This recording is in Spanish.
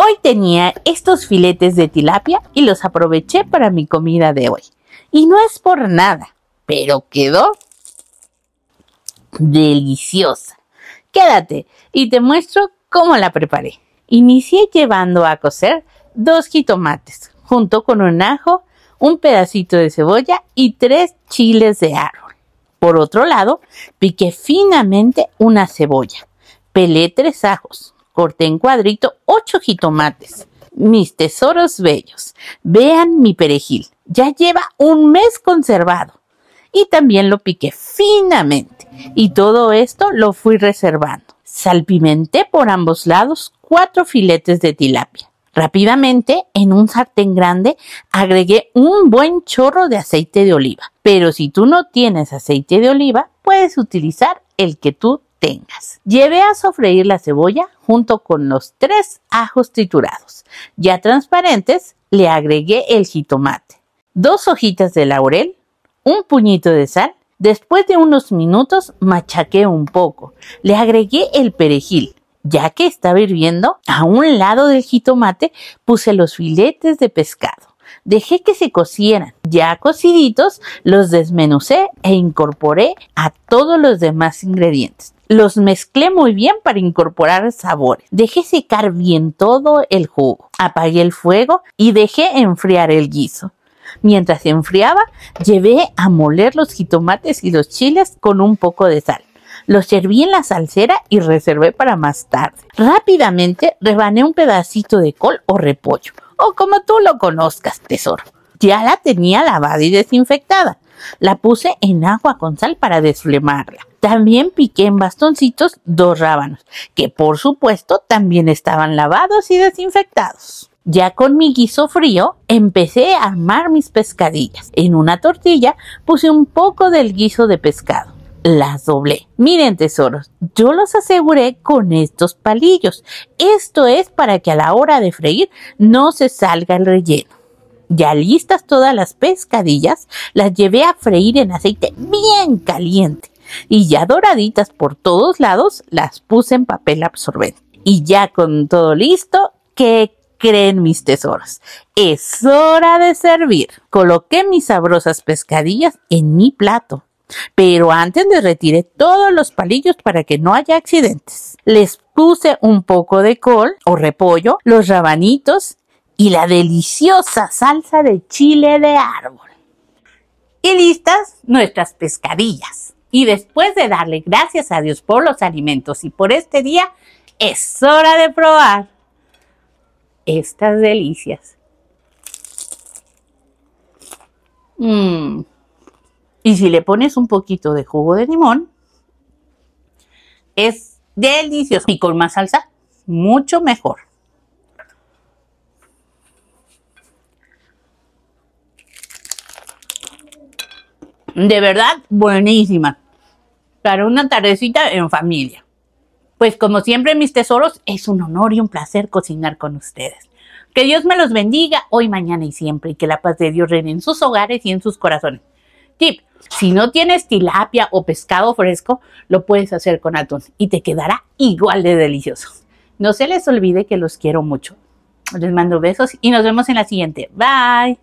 Hoy tenía estos filetes de tilapia y los aproveché para mi comida de hoy. Y no es por nada, pero quedó deliciosa. Quédate y te muestro cómo la preparé. Inicié llevando a cocer dos jitomates junto con un ajo, un pedacito de cebolla y tres chiles de árbol. Por otro lado, piqué finamente una cebolla. Pelé tres ajos, corté en cuadrito 8 jitomates. Mis tesoros bellos. Vean mi perejil. Ya lleva un mes conservado. Y también lo piqué finamente. Y todo esto lo fui reservando. Salpimenté por ambos lados cuatro filetes de tilapia. Rápidamente, en un sartén grande, agregué un buen chorro de aceite de oliva. Pero si tú no tienes aceite de oliva, puedes utilizar el que tú tengas. Llevé a sofreír la cebolla junto con los tres ajos triturados. Ya transparentes, le agregué el jitomate, dos hojitas de laurel, un puñito de sal. Después de unos minutos machaqué un poco. Le agregué el perejil. Ya que estaba hirviendo, a un lado del jitomate puse los filetes de pescado. Dejé que se cocieran. Ya cociditos, los desmenucé e incorporé a todos los demás ingredientes. Los mezclé muy bien para incorporar sabores. Dejé secar bien todo el jugo. Apagué el fuego y dejé enfriar el guiso. Mientras se enfriaba, llevé a moler los jitomates y los chiles con un poco de sal. Los serví en la salsera y reservé para más tarde. Rápidamente rebané un pedacito de col o repollo, o como tú lo conozcas, tesoro. Ya la tenía lavada y desinfectada. La puse en agua con sal para desflemarla. También piqué en bastoncitos dos rábanos, que por supuesto también estaban lavados y desinfectados. Ya con mi guiso frío, empecé a armar mis pescadillas. En una tortilla puse un poco del guiso de pescado las doblé. Miren tesoros, yo los aseguré con estos palillos. Esto es para que a la hora de freír no se salga el relleno. Ya listas todas las pescadillas, las llevé a freír en aceite bien caliente y ya doraditas por todos lados las puse en papel absorbente. Y ya con todo listo, ¿qué creen mis tesoros? Es hora de servir. Coloqué mis sabrosas pescadillas en mi plato pero antes de retirar todos los palillos para que no haya accidentes. Les puse un poco de col o repollo, los rabanitos y la deliciosa salsa de chile de árbol. Y listas nuestras pescadillas. Y después de darle gracias a Dios por los alimentos y por este día, es hora de probar estas delicias. Mmm. Y si le pones un poquito de jugo de limón, es delicioso. Y con más salsa, mucho mejor. De verdad, buenísima. Para una tardecita en familia. Pues como siempre, mis tesoros, es un honor y un placer cocinar con ustedes. Que Dios me los bendiga hoy, mañana y siempre, y que la paz de Dios reine en sus hogares y en sus corazones. Tip, si no tienes tilapia o pescado fresco, lo puedes hacer con atún y te quedará igual de delicioso. No se les olvide que los quiero mucho. Les mando besos y nos vemos en la siguiente. Bye.